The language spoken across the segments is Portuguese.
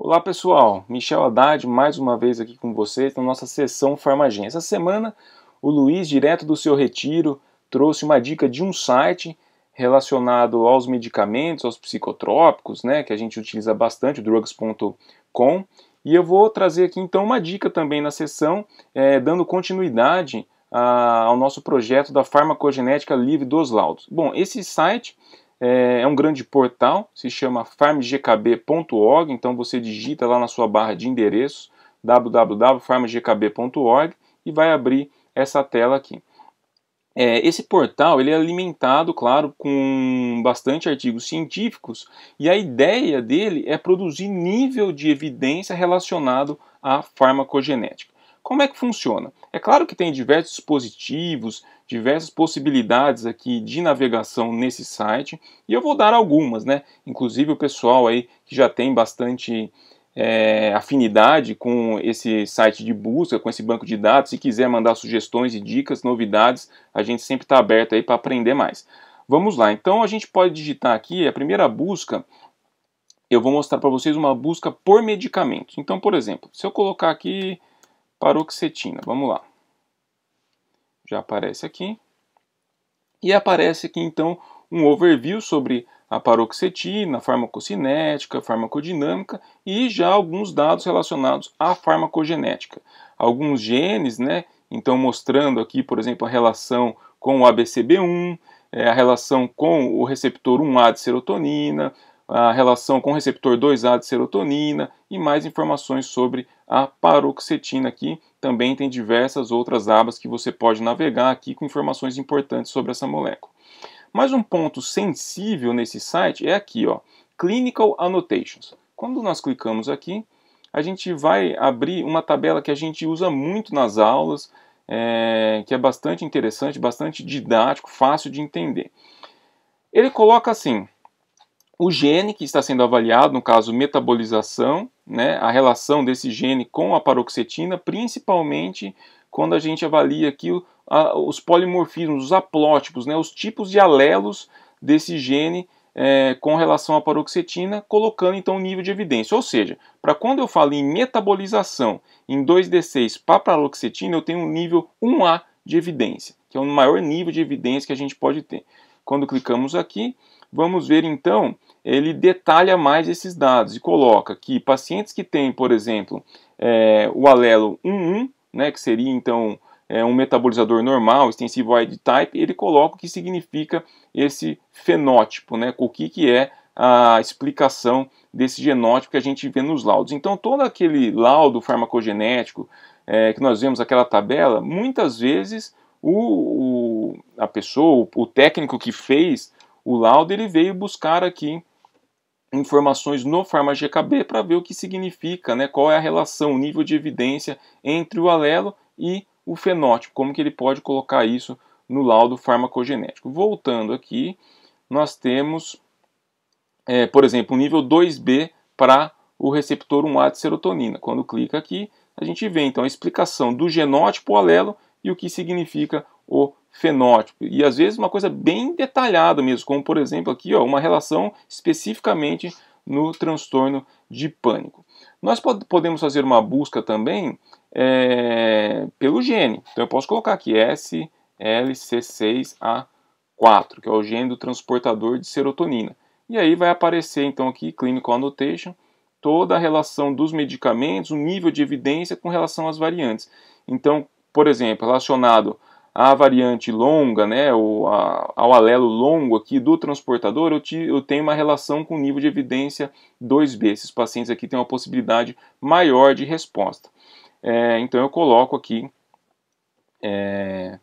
Olá pessoal, Michel Haddad mais uma vez aqui com vocês na nossa sessão Farmagem. Essa semana o Luiz, direto do seu retiro, trouxe uma dica de um site relacionado aos medicamentos, aos psicotrópicos, né, que a gente utiliza bastante, drugs.com. E eu vou trazer aqui então uma dica também na sessão, é, dando continuidade a, ah, ao nosso projeto da farmacogenética livre dos laudos. Bom, esse site é, é, um grande portal, se chama farmgkb.org, então você digita lá na sua barra de endereço www.farmgkb.org e vai abrir essa tela aqui. É, esse portal ele é alimentado, claro, com bastante artigos científicos e a ideia dele é produzir nível de evidência relacionado à farmacogenética. Como é que funciona? É claro que tem diversos dispositivos, diversas possibilidades aqui de navegação nesse site e eu vou dar algumas, né? Inclusive o pessoal aí que já tem bastante é, afinidade com esse site de busca, com esse banco de dados, se quiser mandar sugestões e dicas, novidades, a gente sempre está aberto aí para aprender mais. Vamos lá, então a gente pode digitar aqui a primeira busca. Eu vou mostrar para vocês uma busca por medicamentos. Então, por exemplo, se eu colocar aqui paroxetina. Vamos lá. Já aparece aqui. E aparece aqui então um overview sobre a paroxetina, a farmacocinética, a farmacodinâmica e já alguns dados relacionados à farmacogenética. Alguns genes, né? Então mostrando aqui, por exemplo, a relação com o ABCB1, é, a relação com o receptor 1A de serotonina, a relação com o receptor 2A de serotonina e mais informações sobre a paroxetina aqui. Também tem diversas outras abas que você pode navegar aqui com informações importantes sobre essa molécula. Mas um ponto sensível nesse site é aqui, ó, Clinical Annotations. Quando nós clicamos aqui, a gente vai abrir uma tabela que a gente usa muito nas aulas, é, que é bastante interessante, bastante didático, fácil de entender. Ele coloca assim, o gene que está sendo avaliado, no caso metabolização, né, a relação desse gene com a paroxetina, principalmente quando a gente avalia aqui os polimorfismos, os haplótipos, né, os tipos de alelos desse gene é, com relação à paroxetina, colocando então o nível de evidência. Ou seja, para quando eu falo em metabolização em 2D6 para paroxetina, eu tenho um nível 1A de evidência, que é o maior nível de evidência que a gente pode ter. Quando clicamos aqui, Vamos ver então, ele detalha mais esses dados e coloca que pacientes que têm, por exemplo, é, o alelo 11, né, que seria então é, um metabolizador normal, extensivo wild type, ele coloca o que significa esse fenótipo, né, o que, que é a explicação desse genótipo que a gente vê nos laudos. Então, todo aquele laudo farmacogenético é, que nós vemos aquela tabela, muitas vezes o, o a pessoa, o, o técnico que fez o laudo, ele veio buscar aqui informações no PharmaGKB para ver o que significa, né, qual é a relação, o nível de evidência entre o alelo e o fenótipo, como que ele pode colocar isso no laudo farmacogenético. Voltando aqui, nós temos, é, por exemplo, o nível 2B para o receptor 1A de serotonina. Quando clica aqui, a gente vê então a explicação do genótipo alelo e o que significa o fenótipo. E às vezes uma coisa bem detalhada mesmo, como por exemplo aqui, ó, uma relação especificamente no transtorno de pânico. Nós pod podemos fazer uma busca também é, pelo gene. Então eu posso colocar aqui SLC6A4, que é o gene do transportador de serotonina. E aí vai aparecer então aqui, clinical annotation, toda a relação dos medicamentos, o nível de evidência com relação às variantes. Então, por exemplo, relacionado a variante longa, né, ou a, ao alelo longo aqui do transportador, eu, te, eu tenho uma relação com o nível de evidência 2B. Esses pacientes aqui têm uma possibilidade maior de resposta. É, então eu coloco aqui, é,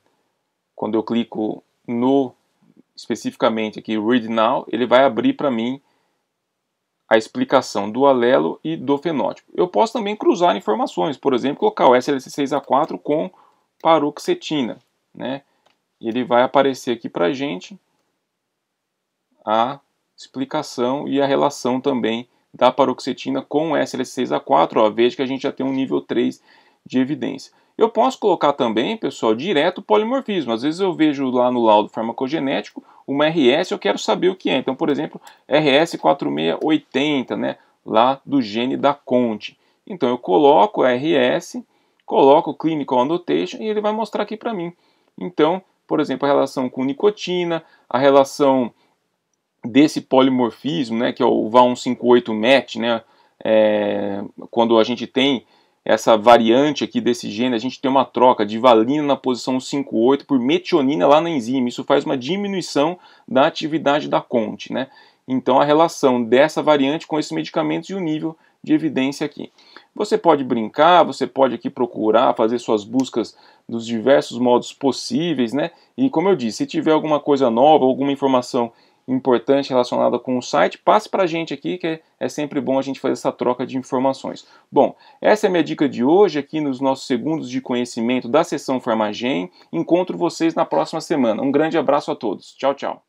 quando eu clico no especificamente aqui Read Now, ele vai abrir para mim a explicação do alelo e do fenótipo. Eu posso também cruzar informações, por exemplo, colocar o SLC6A4 com paroxetina né? ele vai aparecer aqui para a gente a explicação e a relação também da paroxetina com o SL6A4. Ó, veja que a gente já tem um nível 3 de evidência. Eu posso colocar também, pessoal, direto polimorfismo. Às vezes eu vejo lá no laudo farmacogenético uma RS, eu quero saber o que é. Então, por exemplo, RS 4680, né, lá do gene da Conte. Então eu coloco a RS, coloco o clinical annotation e ele vai mostrar aqui para mim. Então, por exemplo, a relação com nicotina, a relação desse polimorfismo, né, que é o VA158MET, né, é, quando a gente tem essa variante aqui desse gene, a gente tem uma troca de valina na posição 58 por metionina lá na enzima. Isso faz uma diminuição da atividade da conte, né? Então a relação dessa variante com esses medicamentos e o nível de evidência aqui. Você pode brincar, você pode aqui procurar, fazer suas buscas dos diversos modos possíveis, né? E como eu disse, se tiver alguma coisa nova, alguma informação importante relacionada com o site, passe para a gente aqui que é sempre bom a gente fazer essa troca de informações. Bom, essa é a minha dica de hoje aqui nos nossos segundos de conhecimento da sessão Farmagem. Encontro vocês na próxima semana. Um grande abraço a todos. Tchau, tchau.